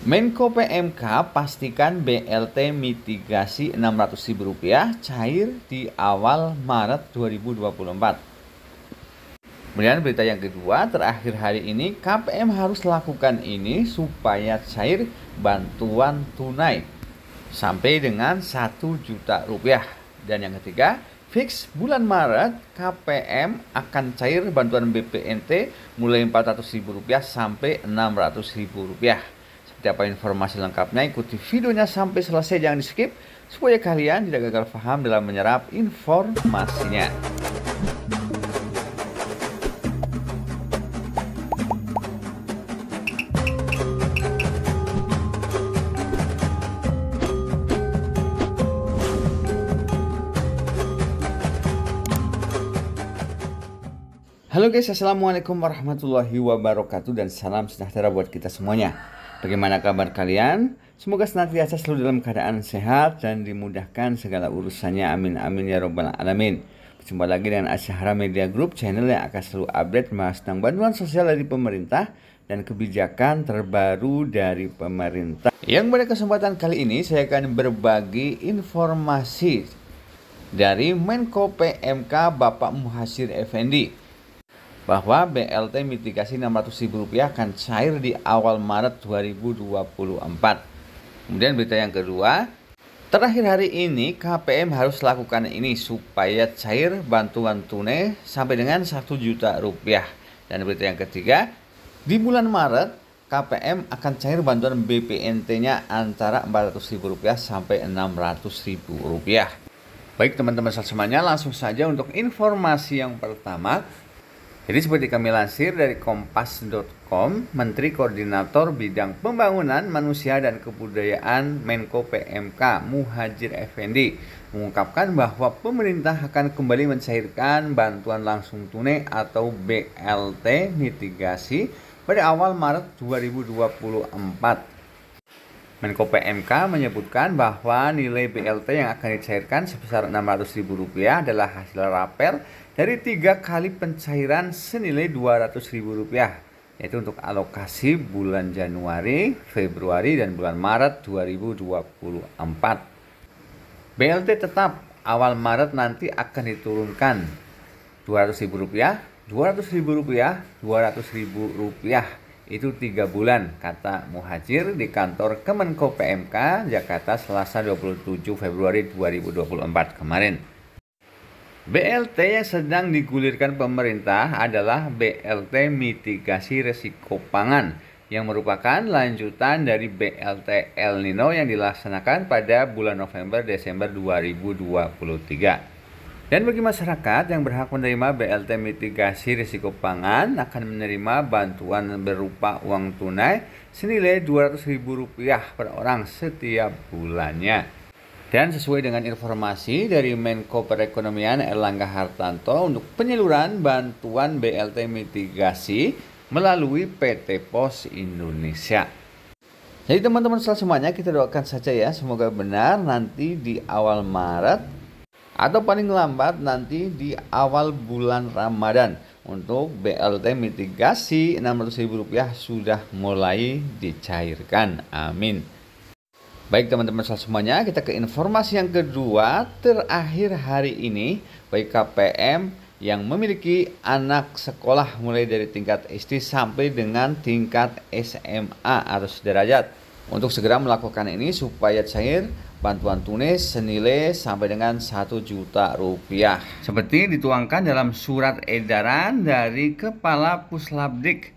Menko PMK pastikan BLT mitigasi Rp600.000 cair di awal Maret 2024. Kemudian berita yang kedua, terakhir hari ini KPM harus lakukan ini supaya cair bantuan tunai sampai dengan satu juta rupiah. Dan yang ketiga, fix bulan Maret KPM akan cair bantuan BPNT mulai rp rupiah sampai rp rupiah. Dapat informasi lengkapnya ikuti videonya sampai selesai jangan di skip supaya kalian tidak gagal paham dalam menyerap informasinya. Halo guys, Assalamualaikum warahmatullahi wabarakatuh dan salam sejahtera buat kita semuanya. Bagaimana kabar kalian? Semoga senantiasa selalu dalam keadaan sehat dan dimudahkan segala urusannya. Amin amin ya robbal alamin. Berjumpa lagi dengan Asyahara Media Group, channel yang akan selalu update membahas tentang bantuan sosial dari pemerintah dan kebijakan terbaru dari pemerintah. Yang pada kesempatan kali ini saya akan berbagi informasi dari Menko PMK Bapak Muhasir Effendi bahwa BLT mitigasi 600 ribu rupiah akan cair di awal Maret 2024. Kemudian berita yang kedua, terakhir hari ini KPM harus lakukan ini supaya cair bantuan tunai sampai dengan satu juta rupiah. Dan berita yang ketiga, di bulan Maret KPM akan cair bantuan BPNT-nya antara Rp400.000 sampai Rp600.000. Baik teman-teman semuanya, langsung saja untuk informasi yang pertama jadi seperti kami lansir dari kompas.com, Menteri Koordinator Bidang Pembangunan Manusia dan Kebudayaan Menko PMK Muhajir Effendi mengungkapkan bahwa pemerintah akan kembali mencairkan bantuan langsung tunai atau BLT mitigasi pada awal Maret 2024 Menko PMK menyebutkan bahwa nilai BLT yang akan dicairkan sebesar Rp600.000 adalah hasil rapel dari tiga kali pencairan senilai Rp200.000 yaitu untuk alokasi bulan Januari, Februari, dan bulan Maret 2024. BLT tetap awal Maret nanti akan diturunkan Rp200.000, Rp200.000, Rp200.000 itu tiga bulan, kata Muhajir di kantor Kemenko PMK Jakarta Selasa 27 Februari 2024 kemarin. BLT yang sedang digulirkan pemerintah adalah BLT mitigasi resiko pangan yang merupakan lanjutan dari BLT El Nino yang dilaksanakan pada bulan November Desember 2023. Dan bagi masyarakat yang berhak menerima BLT mitigasi risiko pangan akan menerima bantuan berupa uang tunai senilai Rp200.000 per orang setiap bulannya. Dan sesuai dengan informasi dari Menko Perekonomian Erlangga Hartanto untuk penyaluran bantuan BLT mitigasi melalui PT Pos Indonesia. Jadi teman-teman semuanya kita doakan saja ya semoga benar nanti di awal Maret atau paling lambat nanti di awal bulan Ramadan. Untuk BLT mitigasi Rp600.000 sudah mulai dicairkan. Amin. Baik teman-teman semuanya, kita ke informasi yang kedua terakhir hari ini Baik KPM yang memiliki anak sekolah mulai dari tingkat SD sampai dengan tingkat SMA atau sederajat untuk segera melakukan ini supaya cair bantuan tunis senilai sampai dengan 1 juta rupiah. Seperti dituangkan dalam surat edaran dari Kepala Puslabdik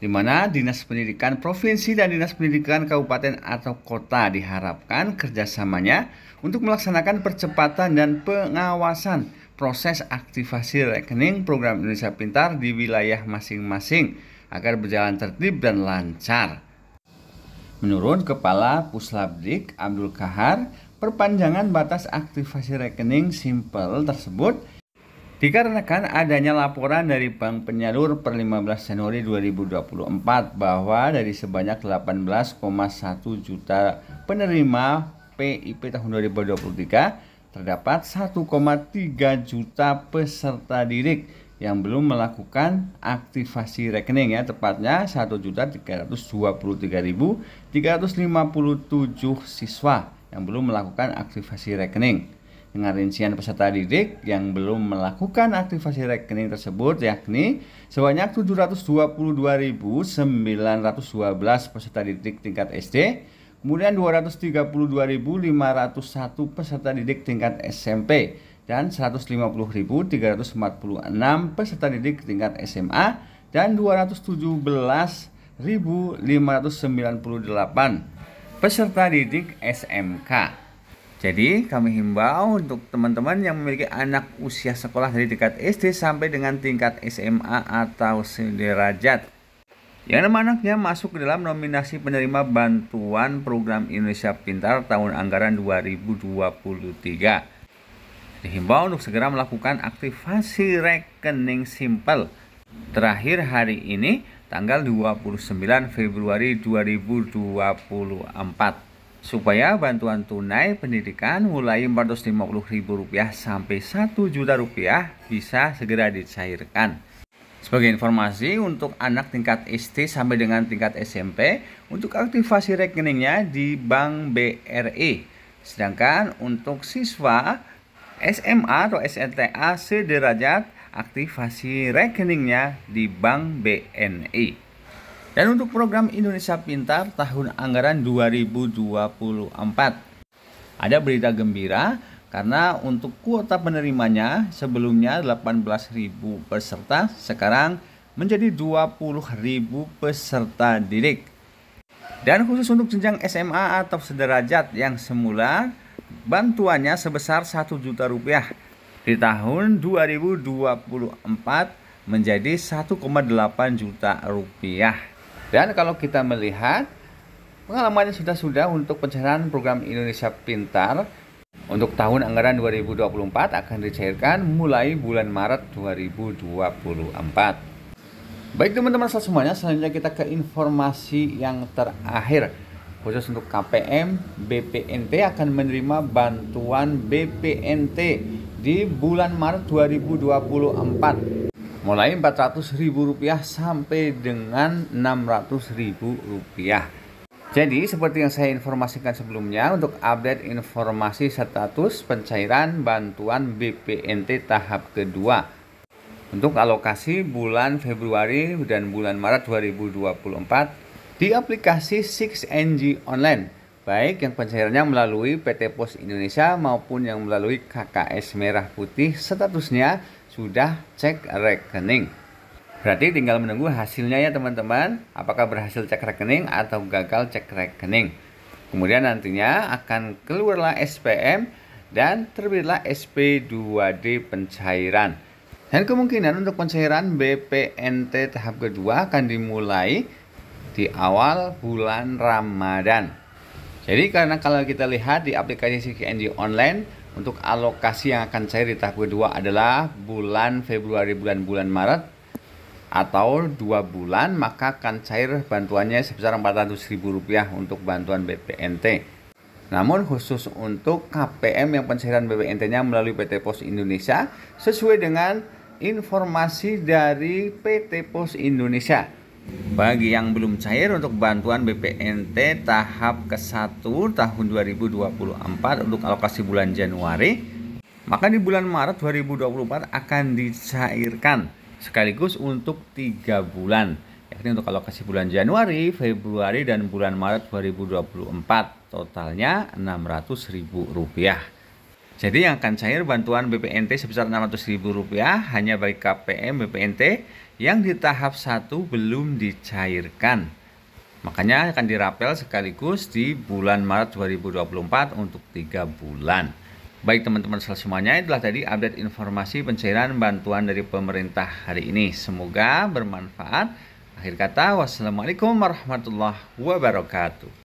di mana Dinas Pendidikan Provinsi dan Dinas Pendidikan Kabupaten atau Kota diharapkan kerjasamanya untuk melaksanakan percepatan dan pengawasan proses aktivasi rekening program Indonesia Pintar di wilayah masing-masing agar berjalan tertib dan lancar. Menurut Kepala Puslabdik Abdul Kahar, perpanjangan batas aktivasi rekening simple tersebut dikarenakan adanya laporan dari bank penyalur per 15 Januari 2024 bahwa dari sebanyak 18,1 juta penerima PIP tahun 2023 terdapat 1,3 juta peserta didik yang belum melakukan aktivasi rekening ya tepatnya 1.323.357 siswa yang belum melakukan aktivasi rekening dengan rincian peserta didik yang belum melakukan aktivasi rekening tersebut yakni sebanyak 722.912 peserta didik tingkat SD kemudian 232.501 peserta didik tingkat SMP dan 150.346 peserta didik tingkat SMA dan 217.598 peserta didik SMK. Jadi kami himbau untuk teman-teman yang memiliki anak usia sekolah dari tingkat SD sampai dengan tingkat SMA atau sederajat yang nama anaknya masuk ke dalam nominasi penerima bantuan program Indonesia Pintar tahun anggaran 2023. Dihimbau untuk segera melakukan aktivasi rekening simple terakhir hari ini tanggal 29 Februari 2024 supaya bantuan tunai pendidikan mulai Rp450.000 sampai rp rupiah bisa segera dicairkan. Sebagai informasi untuk anak tingkat SD sampai dengan tingkat SMP untuk aktivasi rekeningnya di Bank BRI. E. Sedangkan untuk siswa SMA atau SNTA sederajat aktivasi rekeningnya di Bank BNI. Dan untuk program Indonesia Pintar tahun anggaran 2024 ada berita gembira karena untuk kuota penerimanya sebelumnya 18.000 peserta sekarang menjadi 20.000 peserta didik. Dan khusus untuk jenjang SMA atau sederajat yang semula bantuannya sebesar 1 juta rupiah di tahun 2024 menjadi 1,8 juta rupiah. Dan kalau kita melihat pengalamannya sudah-sudah untuk pencerahan program Indonesia Pintar untuk tahun anggaran 2024 akan dicairkan mulai bulan Maret 2024. Baik teman-teman semuanya, selanjutnya kita ke informasi yang terakhir khusus untuk KPM, BPNT akan menerima bantuan BPNT di bulan Maret 2024 mulai Rp400.000 sampai dengan Rp600.000. Jadi seperti yang saya informasikan sebelumnya untuk update informasi status pencairan bantuan BPNT tahap kedua untuk alokasi bulan Februari dan bulan Maret 2024 di aplikasi 6NG Online, baik yang pencairannya melalui PT Pos Indonesia maupun yang melalui KKS Merah Putih statusnya sudah cek rekening. Berarti tinggal menunggu hasilnya ya teman-teman, apakah berhasil cek rekening atau gagal cek rekening. Kemudian nantinya akan keluarlah SPM dan terbitlah SP2D pencairan. Dan kemungkinan untuk pencairan BPNT tahap kedua akan dimulai di awal bulan Ramadan. Jadi karena kalau kita lihat di aplikasi CKNG online untuk alokasi yang akan cair di tahap kedua adalah bulan Februari bulan bulan Maret atau dua bulan maka akan cair bantuannya sebesar Rp400.000 untuk bantuan BPNT. Namun khusus untuk KPM yang pencairan BPNT-nya melalui PT Pos Indonesia sesuai dengan informasi dari PT Pos Indonesia bagi yang belum cair untuk bantuan BPNT tahap ke-1 tahun 2024 untuk alokasi bulan Januari, maka di bulan Maret 2024 akan dicairkan sekaligus untuk 3 bulan, yakni untuk alokasi bulan Januari, Februari, dan bulan Maret 2024, totalnya Rp600.000. Jadi yang akan cair bantuan BPNT sebesar Rp600.000 hanya bagi KPM BPNT yang di tahap satu belum dicairkan. Makanya akan dirapel sekaligus di bulan Maret 2024 untuk 3 bulan. Baik teman-teman semuanya, itulah tadi update informasi pencairan bantuan dari pemerintah hari ini. Semoga bermanfaat. Akhir kata, wassalamualaikum warahmatullahi wabarakatuh.